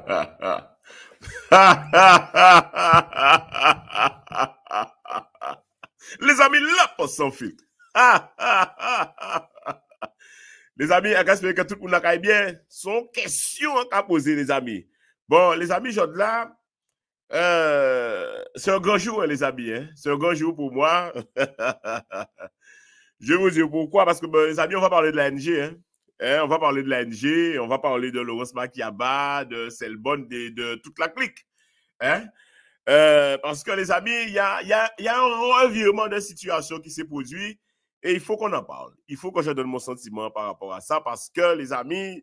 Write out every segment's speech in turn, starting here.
Les amis, là on s'en fout. les amis, à espérer que tout le monde a bien. Son question à poser, les amis. Bon, les amis, je là. Euh, c'est un grand jour, hein, les amis. Hein. C'est un grand jour pour moi. je vous dis pourquoi, parce que les amis, on va parler de la NG. Hein. Hein, on va parler de l'ANG, on va parler de Laurence Makiaba, de Selbonne, de, toute la clique. Hein? Euh, parce que les amis, il y a, un revirement de situation qui s'est produit et il faut qu'on en parle. Il faut que je donne mon sentiment par rapport à ça parce que les amis,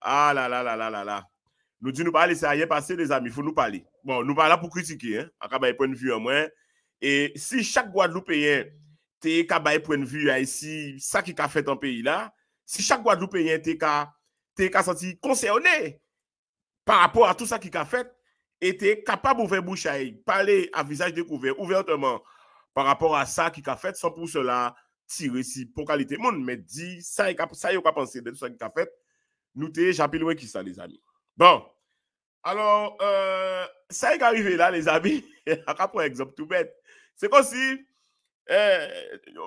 ah là là là là là là. Nous disons nous parler, ça passer, passé les amis, il faut nous parler. Bon, nous parlons pour critiquer, hein, à point de vue en moins. Et si chaque Guadeloupéen, Kabaye point de vue ici, ça qui a fait ton pays là, si chaque Guadeloupéen était senti concerné par rapport à tout ça qui a fait, était capable d'ouvrir bouche à parler à visage découvert ouvertement par rapport à ça qui a fait, sans pour cela tirer si pour qualité monde, mais dit ça, ça y a de tout ça qui a fait, nous t'es j'appelle qui ça, les amis. Bon, alors, euh, ça est arrivé là, les amis, à pour exemple tout bête, c'est comme si, eh,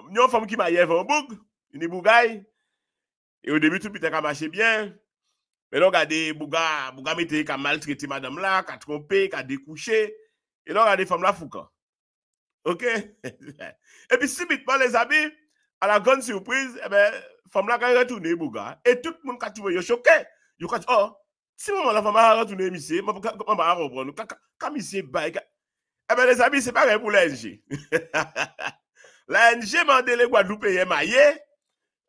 une femme qui m'a en bouc, une bougaille, et au début, tout le monde marché ah, bah, bien. Mais là, regardez, Bouga, Bouga mettait qui a maltraité madame là, qui a trompé, qui a découché. Et là, regardez, femme là, Fouca. OK? et puis, subitement, les amis, à la grande surprise, eh ben, femme là, qui a retourné, Bouga. Et tout le monde qui a trouvé, il est choqué. Ils ont dit, oh, si maman la femme a retourné, monsieur, on va reprendre. Quand monsieur baille, eh bien, les amis, c'est pareil pour l'ANG. L'ANG m'a dit les Guadeloupéens maillés.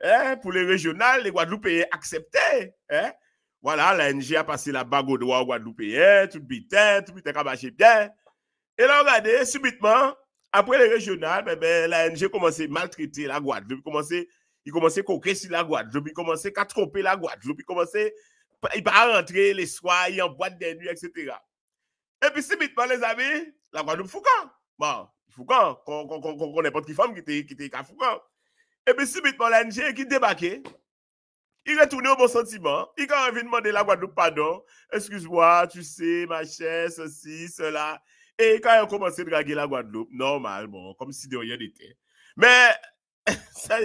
Hein, pour les régionales, les Guadeloupéens acceptaient. Hein. Voilà, Voilà, NG a passé la bague au droit aux Guadeloupéens, tout bitin, tout bitin marché bien. Et là, regardez, subitement, après les régionales, ben, ben, NG commençait à maltraiter la Guadeloupe, Il il commencé à coquer sur la Guadeloupe, il commencé à tromper la Guadeloupe, il a il à rentrer les soirs, il boîte des nuits, etc. Et puis, subitement, les amis, la Guadeloupe Foucan. Bon, Foucan, qu'on n'est pas de femme qui était à Foucan. Et puis, subitement, l'ANG qui débarquait, il retournait au bon sentiment. Il quand même demander la Guadeloupe pardon. Excuse-moi, tu sais, ma chère, ceci, cela. Et quand il a commencé à draguer la Guadeloupe, normalement, comme si de rien n'était. Mais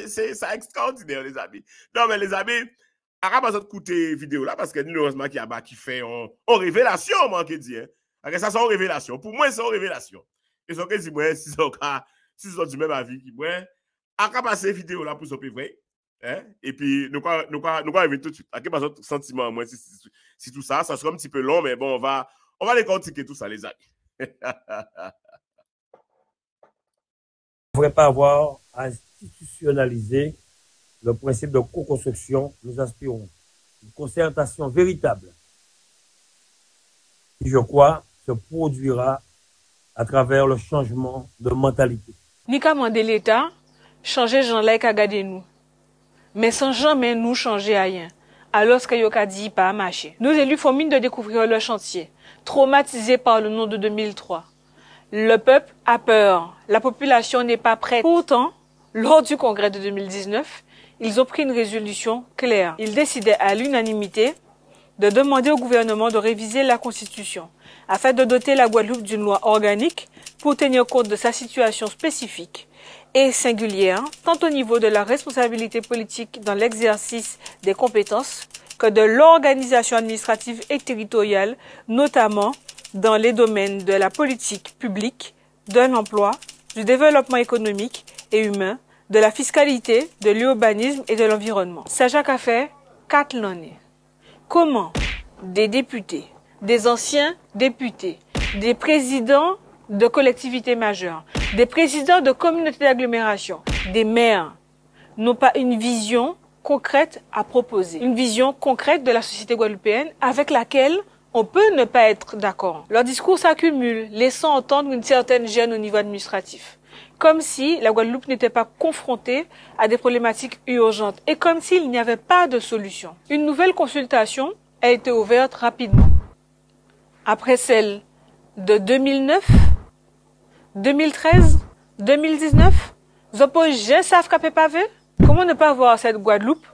c'est extraordinaire, les amis. Non, mais les amis, à pas cette vidéo là, parce que heureusement il y a bas qui fait une révélation, moi, dit, hein. dire. que ça, c'est une révélation. Pour moi, c'est une révélation. Et ça, que dis-moi, si c'est du même avis, moi, à ces passer vidéo là pour se vrai. Hein? Et puis, nous quoi, nous quoi, nous tout de suite. À quel pas sentiment, moi, si, si, tout ça, ça sera un petit peu long, mais bon, on va, on va décortiquer tout ça, les amis. on ne devrait pas avoir institutionnalisé institutionnaliser le principe de co-construction. Nous aspirons une concertation véritable qui, je crois, se produira à travers le changement de mentalité. Nika l'État changer jean là Mais sans jamais nous changer à rien. Alors ce que a dit pas marché. Nos élus font mine de découvrir le chantier, traumatisés par le nom de 2003. Le peuple a peur. La population n'est pas prête. Pourtant, lors du congrès de 2019, ils ont pris une résolution claire. Ils décidaient à l'unanimité de demander au gouvernement de réviser la Constitution afin de doter la Guadeloupe d'une loi organique pour tenir compte de sa situation spécifique et singulière, tant au niveau de la responsabilité politique dans l'exercice des compétences que de l'organisation administrative et territoriale, notamment dans les domaines de la politique publique, de l'emploi, du développement économique et humain, de la fiscalité, de l'urbanisme et de l'environnement. Saint-Jacques a fait quatre l'année. Comment des députés, des anciens députés, des présidents de collectivités majeures, des présidents de communautés d'agglomération, des maires, n'ont pas une vision concrète à proposer, une vision concrète de la société guadeloupéenne avec laquelle on peut ne pas être d'accord. Leur discours s'accumule, laissant entendre une certaine gêne au niveau administratif. Comme si la Guadeloupe n'était pas confrontée à des problématiques urgentes et comme s'il n'y avait pas de solution. Une nouvelle consultation a été ouverte rapidement. Après celle de 2009, 2013 2019 Zopogé Safka Pépave. Comment ne pas voir cette Guadeloupe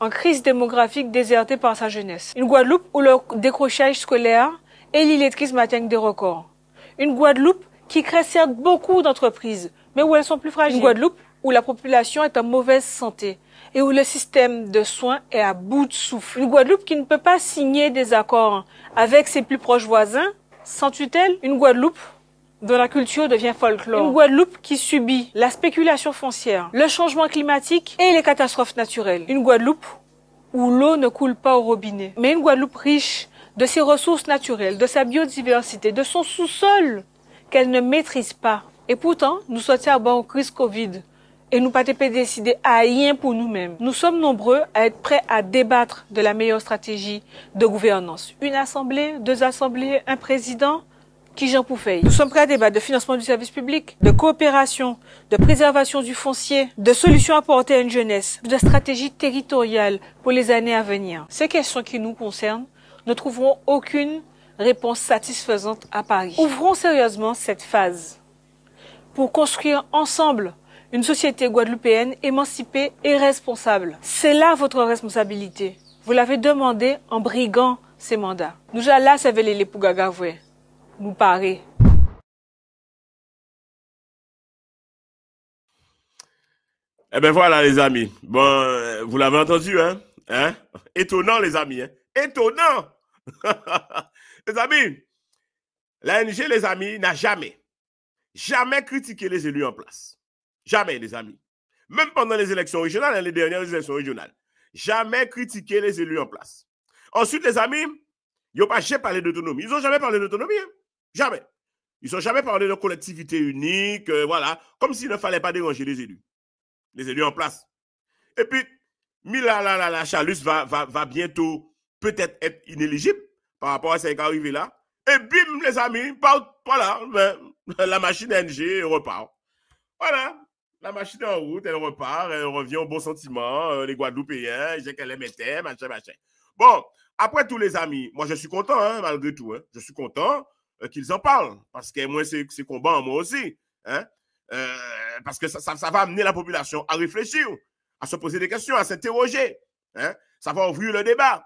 en crise démographique désertée par sa jeunesse Une Guadeloupe où le décrochage scolaire et l'illettrisme atteignent des records. Une Guadeloupe qui crée certes beaucoup d'entreprises, mais où elles sont plus fragiles. Une Guadeloupe où la population est en mauvaise santé et où le système de soins est à bout de souffle. Une Guadeloupe qui ne peut pas signer des accords avec ses plus proches voisins sans tutelle. Une Guadeloupe de la culture devient folklore. Une Guadeloupe qui subit la spéculation foncière, le changement climatique et les catastrophes naturelles. Une Guadeloupe où l'eau ne coule pas au robinet, mais une Guadeloupe riche de ses ressources naturelles, de sa biodiversité, de son sous-sol qu'elle ne maîtrise pas. Et pourtant, nous sommes à bord crise Covid et nous pas décider à rien pour nous-mêmes. Nous sommes nombreux à être prêts à débattre de la meilleure stratégie de gouvernance. Une assemblée, deux assemblées, un président, nous sommes prêts à débattre de financement du service public, de coopération, de préservation du foncier, de solutions apportées à une jeunesse, de stratégie territoriale pour les années à venir. Ces questions qui nous concernent ne trouveront aucune réponse satisfaisante à Paris. Ouvrons sérieusement cette phase pour construire ensemble une société guadeloupéenne émancipée et responsable. C'est là votre responsabilité. Vous l'avez demandé en briguant ces mandats. Nous allons là, c'est les nous parer. Eh bien voilà les amis. Bon, euh, vous l'avez entendu, hein? hein? Étonnant les amis, hein? Étonnant! les amis, l'ANG, les amis, n'a jamais, jamais critiqué les élus en place. Jamais, les amis. Même pendant les élections régionales, hein, les dernières élections régionales. Jamais critiqué les élus en place. Ensuite, les amis, ils n'ont pas jamais parlé d'autonomie. Ils n'ont jamais parlé d'autonomie. Jamais. Ils n'ont jamais parlé de collectivité unique, euh, voilà, comme s'il ne fallait pas déranger les élus, les élus en place. Et puis, la, la, Chalus va, bientôt peut-être être inéligible par rapport à ce qui est arrivé là. Et bim, les amis, voilà, ben, la machine NG repart. Voilà, la machine est en route, elle repart, elle revient au bon sentiment, euh, les Guadeloupéens, j'ai qu'elle les mettait, machin, machin. Bon, après tout, les amis, moi je suis content, hein, malgré tout, hein. je suis content. Euh, qu'ils en parlent. Parce que moi, c'est combat moi aussi. Hein, euh, parce que ça, va amener la population à réfléchir, à se poser des questions, à s'interroger. Ça hein, va ouvrir le débat.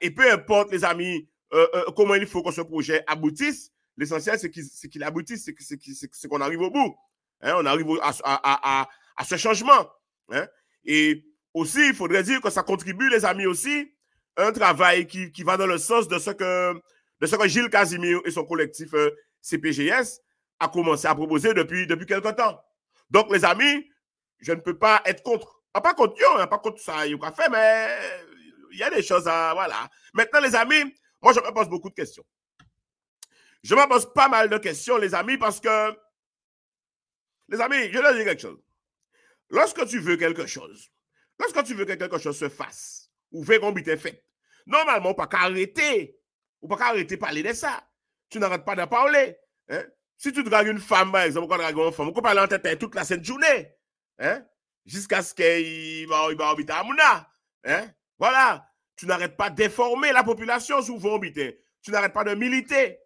Et peu importe, les amis, euh, comment il faut que ce projet aboutisse, l'essentiel, c'est qu'il aboutisse, c'est qu'on arrive au bout. Hein, on arrive à, ce changement. Et aussi, il faudrait dire que ça contribue, les amis, aussi, un travail qui va dans le sens de ce que de ce que Gilles Casimir et son collectif euh, CPGS a commencé à proposer depuis, depuis quelque temps. Donc, les amis, je ne peux pas être contre. Ah, pas contre, hein, pas contre ça, il a fait, mais il euh, y a des choses à. Voilà. Maintenant, les amis, moi, je me pose beaucoup de questions. Je me pose pas mal de questions, les amis, parce que. Les amis, je leur dire quelque chose. Lorsque tu veux quelque chose, lorsque tu veux que quelque chose se fasse, ou veut qu'on fait, normalement, pas qu'arrêter ou pas arrêter de parler de ça. Tu n'arrêtes pas de parler. Hein. Si tu dragues une femme, par exemple, quand tu dragues une femme, parle en tête toute la sainte journée. Hein, jusqu'à ce qu'il va habiter à Mouna. Hein? Voilà. Tu n'arrêtes pas de déformer la population sur vos hein, Tu n'arrêtes pas de militer.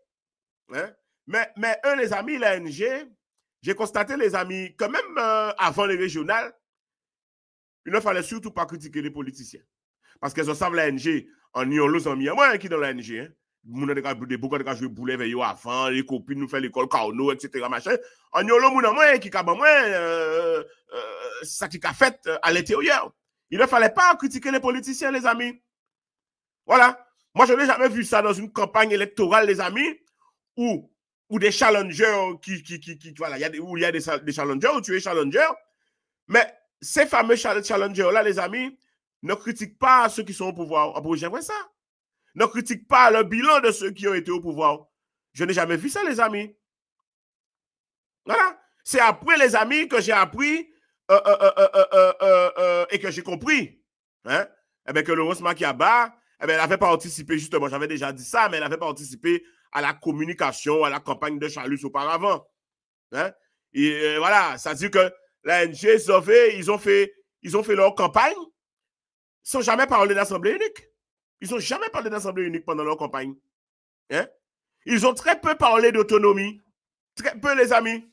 Mais, mais eux, les amis, l'ANG, j'ai constaté, les amis, que même euh, avant les régionales, il ne fallait surtout pas critiquer les politiciens. Parce qu'ils savent l'ANG, en y en Moi, qui dans l'ANG les copines nous fait l'école etc. Machin. En a qui euh, euh, ça qui a fait euh, à l'intérieur. Il ne fallait pas critiquer les politiciens, les amis. Voilà. Moi, je n'ai jamais vu ça dans une campagne électorale, les amis, ou des challengers qui, qui, qui, où il y a des, challengers, où tu es challenger. Mais ces fameux challengers-là, les amis, ne critiquent pas ceux qui sont au pouvoir. Ah, j'aimerais ça ne critique pas le bilan de ceux qui ont été au pouvoir. Je n'ai jamais vu ça, les amis. Voilà. C'est après, les amis, que j'ai appris euh, euh, euh, et que j'ai compris hein? Eh que Laurence Makiaba eh bien, elle avait participé, justement, j'avais déjà dit ça, mais elle pas participé à la communication, à la campagne de Chalus auparavant. Hein? Et voilà, ça dit que la ils ont fait, ils ont fait leur campagne sans jamais parler d'Assemblée unique. Ils n'ont jamais parlé d'assemblée unique pendant leur campagne. Hein? Ils ont très peu parlé d'autonomie. Très peu, les amis.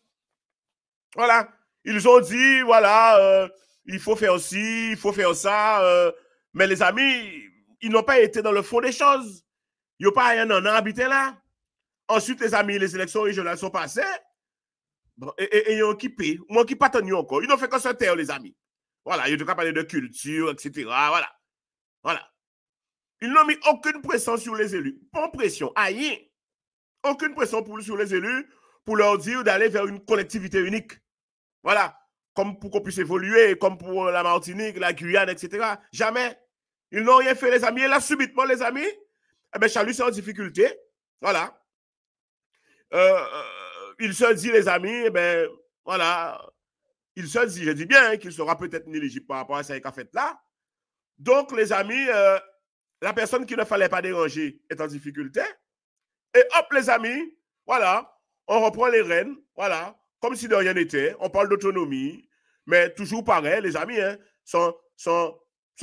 Voilà. Ils ont dit, voilà, euh, il faut faire ci, il faut faire ça. Euh. mais les amis, ils n'ont pas été dans le fond des choses. Ils n'ont pas rien en habité là. Ensuite, les amis, les élections régionales sont passées. Et, et, ils ont occupé. Moi qui pas tenu encore. Ils n'ont fait que se taire, les amis. Voilà, ils ont parlé de culture, etc. Voilà. Voilà. Ils n'ont mis aucune pression sur les élus. Pas pression, rien. Aucune pression pour, sur les élus pour leur dire d'aller vers une collectivité unique. Voilà. Comme pour qu'on puisse évoluer, comme pour la Martinique, la Guyane, etc. Jamais. Ils n'ont rien fait, les amis. Et là, subitement, les amis, eh bien, Chalut, c'est en difficulté. Voilà. Euh, euh, il se dit, les amis, eh bien, voilà. Il se dit, je dis bien, hein, qu'il sera peut-être négligible par rapport à ce qu'a fait là. Donc, les amis, euh, la personne qui ne fallait pas déranger est en difficulté. Et hop, les amis, voilà, on reprend les rênes, voilà, comme si de rien n'était. On parle d'autonomie, mais toujours pareil, les amis, hein, sans,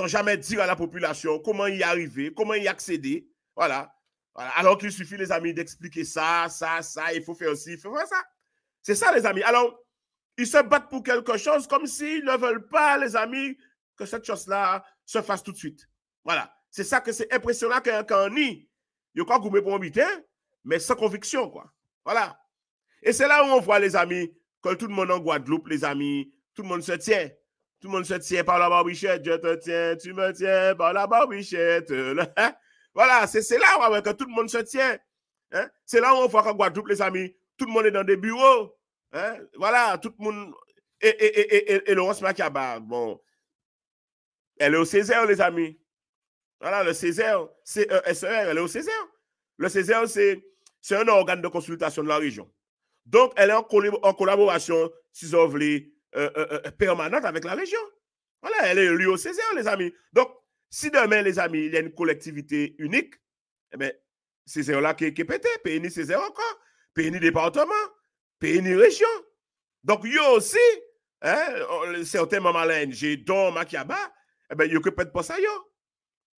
jamais dire à la population comment y arriver, comment y accéder. Voilà. Alors qu'il suffit, les amis, d'expliquer ça, ça, ça, il faut faire aussi, il faire ça. C'est ça, les amis. Alors, ils se battent pour quelque chose comme s'ils ne veulent pas, les amis, que cette chose-là se fasse tout de suite. Voilà. C'est ça que c'est impressionnant qu'un y, il croit que pour un hein, mais sans conviction, quoi. Voilà. Et c'est là où on voit, les amis, que tout le monde en Guadeloupe, les amis, tout le monde se tient. Tout le monde se tient par la barbichette. Je te tiens, tu me tiens par la barbichette. Hein? voilà, c'est là où, que tout le monde se tient. Hein? C'est là où on voit qu'en Guadeloupe, les amis, tout le monde est dans des bureaux. Voilà, tout le monde. Et, et, et, et, Laurence Macabar, bon, elle est au Césaire, les amis. Voilà, le Césaire, c'est euh, e r elle est au Césaire. Le Césaire, c'est un organe de consultation de la région. Donc, elle est en, en collaboration, si vous voulez, euh, euh, permanente avec la région. Voilà, elle est élue au Césaire, les amis. Donc, si demain, les amis, il y a une collectivité unique, eh bien, Césaire là qui, qui est pété, PNI Césaire encore, PNI département, PNI région. Donc, il y a aussi, hein, certains j'ai Don, Don Makiaba, eh bien, ils peut être pas e ça, yo.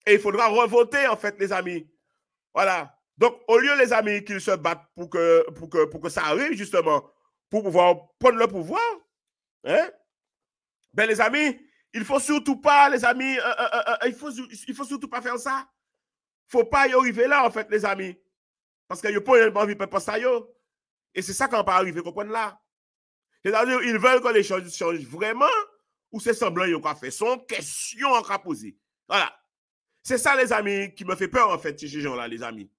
Et il faudra revoter, en fait, les amis. Voilà. Donc, au lieu, les amis, qu'ils se battent pour que, pour, que, pour que ça arrive, justement, pour pouvoir prendre le pouvoir, hein, ben, les amis, il faut surtout pas, les amis, euh, euh, euh, il, faut, il faut surtout pas faire ça. faut pas y arriver là, en fait, les amis. Parce qu'il n'y a pas envie de ça, Et c'est ça qu'on pas arriver, comprenez là. C'est-à-dire, ils veulent que les choses changent vraiment, ou c'est semblant, ils ont fait son question, qu'on a Voilà. C'est ça, les amis, qui me fait peur, en fait, ces gens-là, les amis.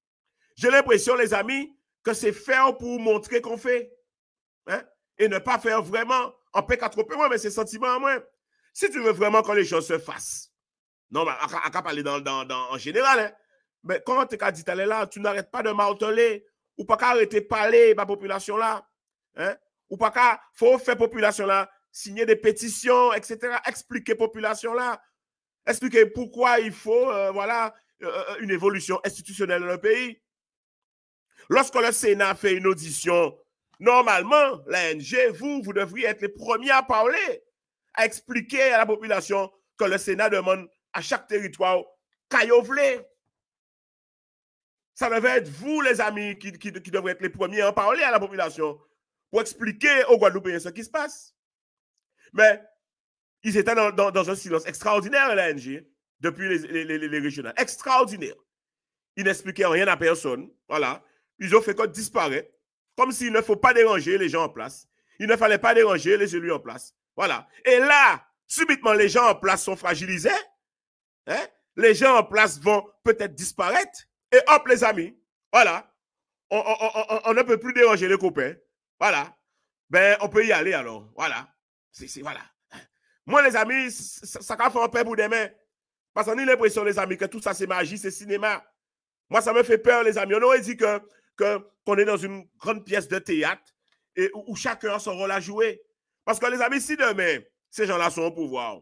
J'ai l'impression, les amis, que c'est faire pour montrer qu'on fait. Hein, et ne pas faire vraiment en paix trop peu, mais c'est sentiment à moi. Si tu veux vraiment que les choses se fassent, non, mais à quoi parler en général, hein, mais quand tu as dit là, tu n'arrêtes pas de marteler ou pas qu'à arrêter de parler ma population là. Hein, ou pas qu'à faut faire population là, signer des pétitions, etc., expliquer population là expliquer pourquoi il faut euh, voilà, euh, euh, une évolution institutionnelle dans le pays. Lorsque le Sénat fait une audition, normalement, l'ANG, vous, vous devriez être les premiers à parler, à expliquer à la population que le Sénat demande à chaque territoire caillauvelé. Ça devait être vous, les amis, qui, qui, être les premiers à parler à la population pour expliquer aux Guadeloupéens ce qui se passe. Mais ils étaient dans, un silence extraordinaire à l'ANG depuis les, régionales. Extraordinaire. Ils n'expliquaient rien à personne. Voilà. Ils ont fait qu'on disparaître. comme s'il ne faut pas déranger les gens en place. Il ne fallait pas déranger les élus en place. Voilà. Et là, subitement, les gens en place sont fragilisés. Hein. Les gens en place vont peut-être disparaître. Et hop, les amis, voilà. On, on, ne peut plus déranger les copains. Voilà. Ben, on peut y aller alors. Voilà. C'est, voilà. Moi, les amis, ça qu'a fait peur pour demain. Parce qu'on a l'impression, les amis, que tout ça, c'est magie, c'est cinéma. Moi, ça me fait peur, les amis. On aurait dit que qu'on est dans une grande pièce de théâtre et où, chacun a son rôle à jouer. Parce que, les amis, si demain, ces gens-là sont au pouvoir,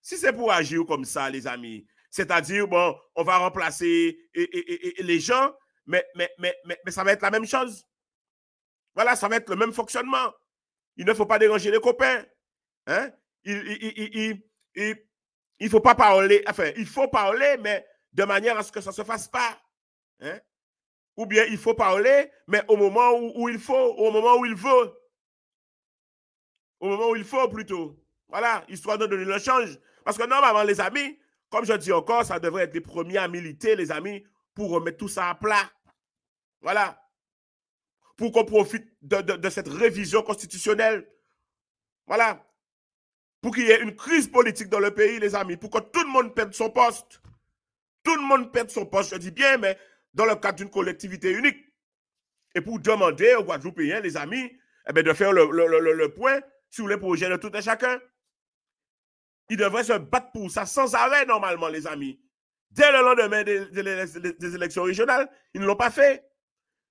si c'est pour agir comme ça, les amis, c'est-à-dire, bon, on va remplacer les gens, mais, mais, mais ça va être la même chose. Voilà, ça va être le même fonctionnement. Il ne faut pas déranger les copains. Hein? il, il, il, faut pas parler, enfin, il faut parler, mais de manière à ce que ça ne se fasse pas. Hein. Ou bien il faut parler, mais au moment où, il faut, au moment où il veut. Au moment où il faut plutôt. Voilà, histoire de donner le change. Parce que normalement, les amis, comme je dis encore, ça devrait être les premiers à militer, les amis, pour remettre tout ça à plat. Voilà. Pour qu'on profite de cette révision constitutionnelle. Voilà pour qu'il y ait une crise politique dans le pays, les amis, pour que tout le monde perde son poste. Tout le monde perde son poste, je dis bien, mais dans le cadre d'une collectivité unique. Et pour demander aux Guadeloupéens, les amis, eh ben, de faire le, point sur les projets de tout et chacun. Ils devraient se battre pour ça sans arrêt, normalement, les amis. Dès le lendemain des, des élections régionales, ils ne l'ont pas fait.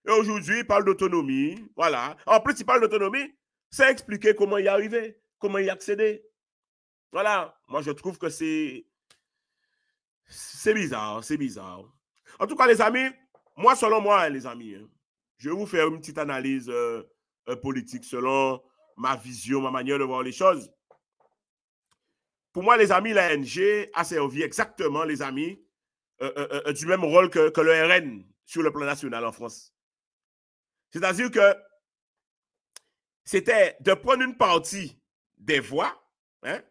Et aujourd'hui, ils parlent d'autonomie. Voilà. En plus, ils parlent d'autonomie. C'est expliquer comment y arriver, comment y accéder. Voilà, moi je trouve que c'est. C'est bizarre, c'est bizarre. En tout cas, les amis, moi, selon moi, hein, les amis, hein, je vais vous faire une petite analyse euh, euh, politique selon ma vision, ma manière de voir les choses. Pour moi, les amis, l'ANG a servi exactement, les amis, euh, du même rôle que, que, le RN sur le plan national en France. C'est-à-dire que c'était de prendre une partie des voix, hein,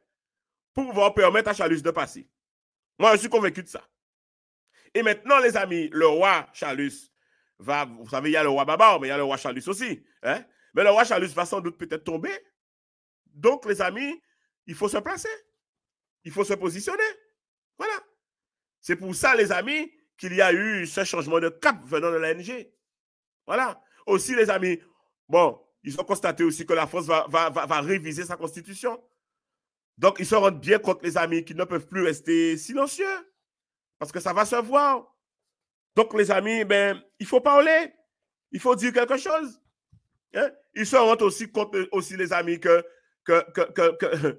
pour pouvoir permettre à Chalus de passer. Moi, je suis convaincu de ça. Et maintenant, les amis, le roi Chalus va, vous savez, il y a le roi Babar, mais il y a le roi Charles aussi. Hein? Mais le roi Charles va sans doute peut-être tomber. Donc, les amis, il faut se placer. Il faut se positionner. Voilà. C'est pour ça, les amis, qu'il y a eu ce changement de cap venant de l'ANG. Voilà. Aussi, les amis, bon, ils ont constaté aussi que la France va réviser sa constitution. Donc, ils se rendent bien contre les amis, qui ne peuvent plus rester silencieux. Parce que ça va se voir. Donc, les amis, ben, il faut parler. Il faut dire quelque chose. Hein? Ils se rendent aussi compte, euh, aussi, les amis, que, que,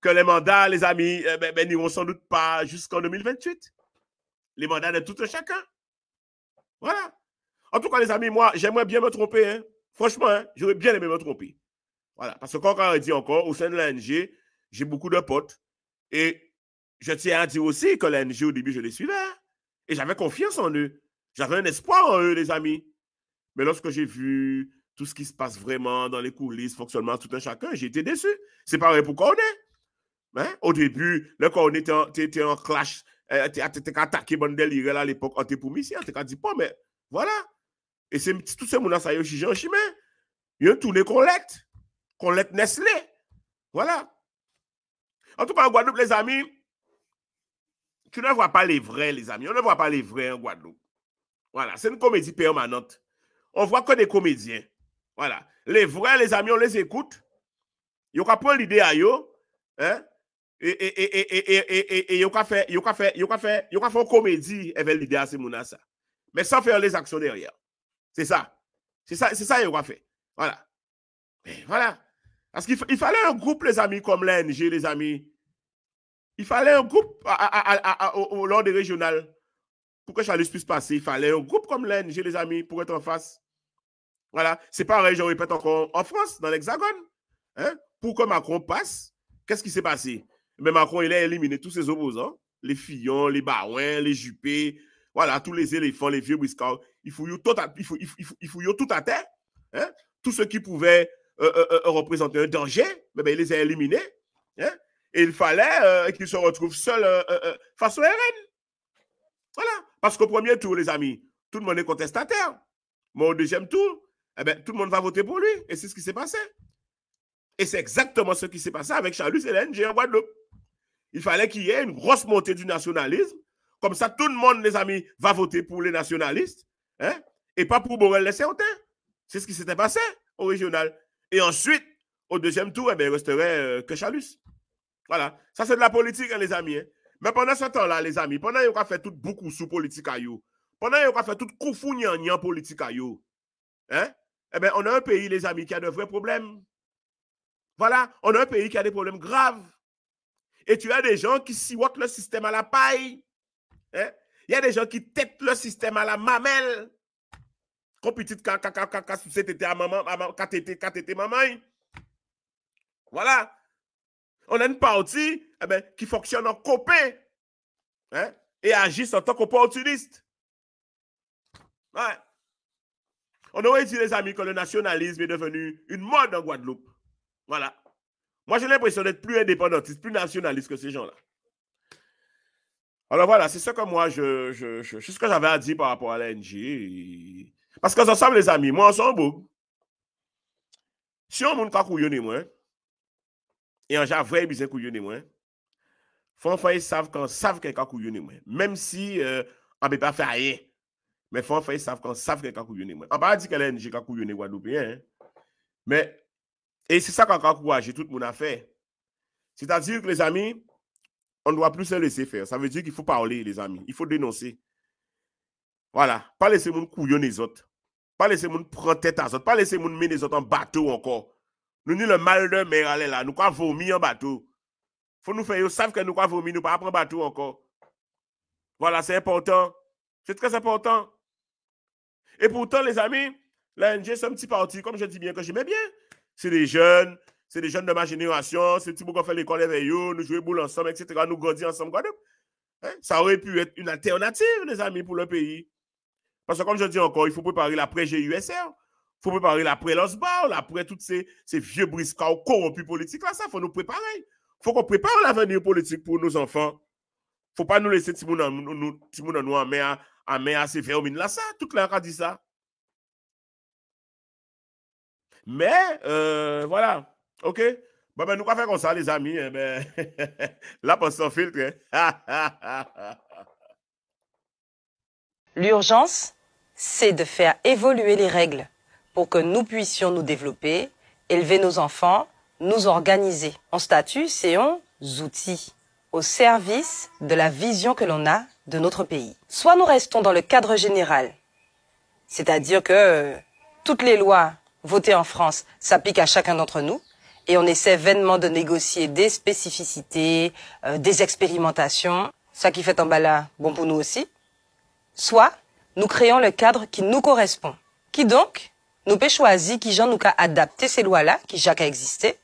que, les mandats, les amis, eh ben, ben, n'iront sans doute pas jusqu'en 2028. Les mandats de tout un chacun. Voilà. En tout cas, les amis, moi, j'aimerais bien me tromper. Hein. Franchement, hein, j'aurais bien aimé me tromper. Voilà. Parce que, quand on dit encore, au sein de l'ANG, j'ai beaucoup de potes. Et je tiens à dire aussi que l'ANG, au début, je les suivais. Hein, et j'avais confiance en eux. J'avais un espoir en eux, les amis. Mais lorsque j'ai vu tout ce qui se passe vraiment dans les coulisses, fonctionnement, tout un chacun, j'ai été déçu. C'est pareil pour Cornet. Hein. Au début, le Cornet était en, en clash. Euh, était attaqué Bandel, il à l'époque, on était pour il on dit pas, mais voilà. Et c'est tout ce monde-là, ça y est, en chemin. Il y a un tourné collecte, collecte Nestlé. Voilà. En tout cas, en Guadeloupe, les amis, tu ne vois pas les vrais, les amis. On ne voit pas les vrais en Guadeloupe. Voilà, c'est une comédie permanente. On voit que des comédiens. Voilà. Les vrais, les amis, on les écoute. Ils ont l'idée à eux. Hein? Et, et, et, et, et, fait, fait, comédie avec l'idée à ces ça. Mais sans faire les actions derrière. C'est ça. C'est ça, c'est ça, y ont fait. Voilà. voilà. Parce qu'il fallait un groupe, les amis, comme l'ANG, les amis. Il fallait un groupe au, lors des régionales pour que Chalus puisse passer. Il fallait un groupe comme l'ANG, les amis, pour être en face. Voilà, c'est pareil, je répète encore, en France, dans l'Hexagone. Hein. Pour que Macron passe, qu'est-ce qui s'est passé? Mais Macron, il a éliminé tous ses opposants, les fillons, les Barouins, les Juppé, voilà, tous les éléphants, les vieux briscards. Il tout, faut, tout à terre. Hein. Tous ceux qui pouvaient euh, euh, euh, représentait un danger, mais ben, il les a éliminés. Hein. Et il fallait qu'ils se retrouvent seuls face au RN. Voilà. Parce qu'au premier tour, les amis, tout le monde est contestataire. Mais au deuxième tour, eh ben, tout le monde va voter pour lui. Et c'est ce qui s'est passé. Et c'est exactement ce qui s'est passé avec Charles Hélène l'NG en Guadeloupe. Il fallait qu'il y ait une grosse montée du nationalisme. Comme ça, tout le monde, les amis, va voter pour les nationalistes. Hein, et pas pour Borel les C'est ce qui s'était passé au régional. Et ensuite, au deuxième tour, eh ne resterait euh, que Chalus. Voilà. Ça, c'est de la politique, hein, les amis. Hein. Mais pendant ce temps-là, les amis, pendant y aura fait tout beaucoup sous politique à you, pendant qu'on aura fait tout en politique à you, hein, eh bien, on a un pays, les amis, qui a de vrais problèmes. Voilà. On a un pays qui a des problèmes graves. Et tu as des gens qui siwotent le système à la paille. Hein. Il y a des gens qui têtent le système à la mamelle. Kon ka, maman, maman, ka maman. Voilà. On a une partie eh ben, qui fonctionne en copain hein, et agisse en tant qu'opportuniste. Ouais. On aurait dit, les amis, que le nationalisme est devenu une mode en Guadeloupe. Voilà. Moi, j'ai l'impression d'être plus indépendantiste, plus nationaliste que ces gens-là. Alors voilà, c'est ça que moi, je, je, je ce que j'avais à dire par rapport à l'ANG. Parce que ensemble les amis, moi, on beau. Si on monte à couillonner moi, et en j'avais bien couillonner moi, en savent qu'on savent quelqu'un couillonner moi. Même si on ne peut pas faire rien. Mais en savent qu'on savent quelqu'un couillonner moi. On ne pas dire qu'elle est NG couillonner Guadeloupéen. Hein? Mais, et c'est ça qu'on a encouragé tout monde à C'est-à-dire que les amis, on ne doit plus se laisser faire. Ça veut dire qu'il faut parler, les amis. Il faut dénoncer. Voilà. Pas laisser moun couillon les autres. Pas laisser moun prendre tête à autres. Pas laisser moun mettre les autres en bateau encore. Nous ni le mal de mer aller là. Nous quoi vomir en bateau. Faut nous faire, ils savent que nous quoi vomir, nous pas prendre bateau encore. Voilà, c'est important. C'est très important. Et pourtant, les amis, l'ANG, c'est un petit parti, comme je dis bien, que j'aimais bien. C'est des jeunes, c'est des jeunes de ma génération, c'est des petits qu'on fait l'école avec eux, nous jouons boule ensemble, etc. Nous grandissons ensemble. Hein? Ça aurait pu être une alternative, les amis, pour le pays. Parce que comme je dis encore, il faut préparer l'après-GUSR, il faut préparer l'après-LOSBAR, l'après toutes ces, ces vieux briscards corrompus politiques là, ça, il faut nous préparer. Il faut qu'on prépare l'avenir politique pour nos enfants. Il ne faut pas nous laisser Timoun nous en à, ces vermines là, ça, le monde a dit ça. Mais, euh, voilà, ok. Bon, ben, nous, on faire comme ça, les amis. Eh ben, là, on Ha! filtre. Hein. L'urgence, c'est de faire évoluer les règles pour que nous puissions nous développer, élever nos enfants, nous organiser. En statut, c'est en outils au service de la vision que l'on a de notre pays. Soit nous restons dans le cadre général, c'est-à-dire que euh, toutes les lois votées en France s'appliquent à chacun d'entre nous, et on essaie vainement de négocier des spécificités, euh, des expérimentations, ça qui fait en bas bon pour nous aussi, soit nous créons le cadre qui nous correspond. Qui donc Nous peut choisir qui nous a adapté ces lois-là, qui jacques a existé,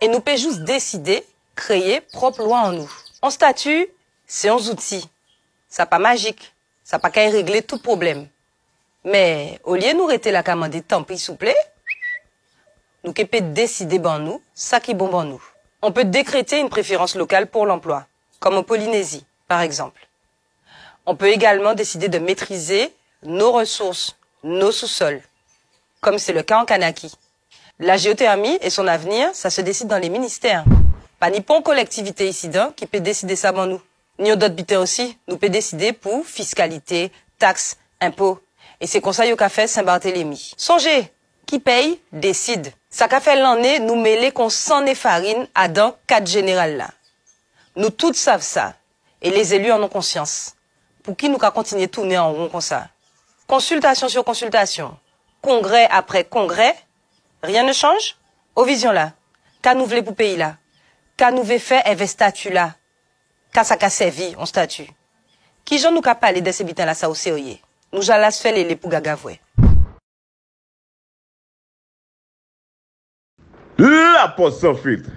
et nous peut juste décider, créer propre loi en nous. En statut, c'est un outil. Ça pas magique. Ça pas qu'à régler tout problème. Mais au lieu de nous rester la commande tant pis s'il vous plaît, nous peut décider ben nous, ça qui bon pour ben nous. On peut décréter une préférence locale pour l'emploi, comme en Polynésie, par exemple. On peut également décider de maîtriser nos ressources, nos sous-sols, comme c'est le cas en Kanaki. La géothermie et son avenir, ça se décide dans les ministères. Pas ni pour collectivité ici d'un qui peut décider ça avant nous. Ni d'autres biter aussi, nous peut décider pour fiscalité, taxes, impôts. Et c'est comme au café Saint-Barthélemy. Songez, qui paye, décide. Ça qu'a fait l'année, nous mêler qu'on s'en farine à dans quatre générales là. Nous toutes savent ça. Et les élus en ont conscience. Pour qui nous qu'à continuer de tourner en rond comme ça? Consultation sur consultation. Congrès après congrès. Rien ne change? Au vision là. qu'a nous pour pays là. Qu'a nous faire avec statut là. Qu'a ça qu'a servi en statut. Qui j'en nous qu'à parler de ces bitins là ça au sérieux? Nous j'allais faire les pour gagavouer. La poste sans filtre.